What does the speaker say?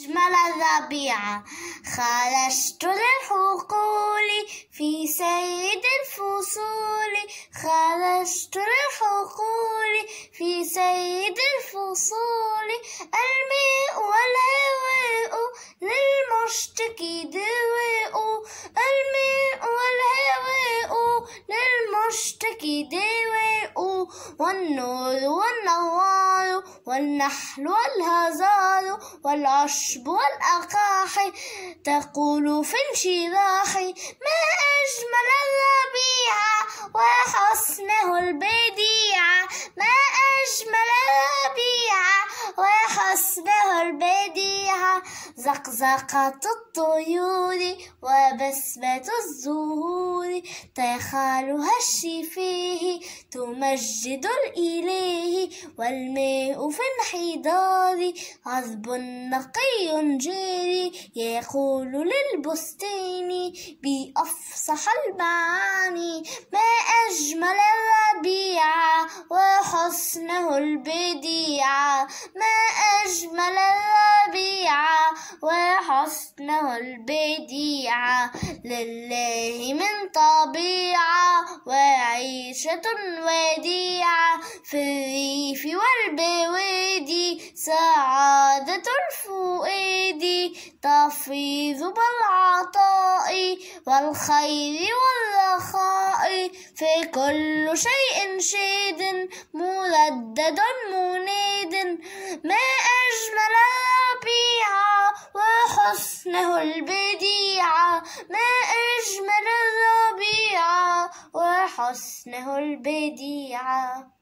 أجمل الربيعة خرجت للحقول في سيد الفصول خرجت للحقول في سيد الفصول الماء والهواء للمشتكي الماء والهواء للمشتكي دواء والنور والنوار والنحل والهزار والعشب والأقاح تقول في انشراح ما أجمل الربيع وحسنه البديع ما أجمل الربيع وحسنه البديع زقزقة الطيور وبسمة الزهور تخالها هشي فيه تمجد الإله والماء في انحدار عذب نقي جاري يقول للبستان بأفصح المعاني ما أجمل الربيع وحسنه البديع ما وحسنه البديعة لله من طبيعة وعيشة وديعة في الريف والبوادي سعادة الفؤاد تفيض بالعطاء والخير والرخاء في كل شيء شيد مردد مناد ما أجمل البديعة ما أجمل الربيعة وحسنه البديعة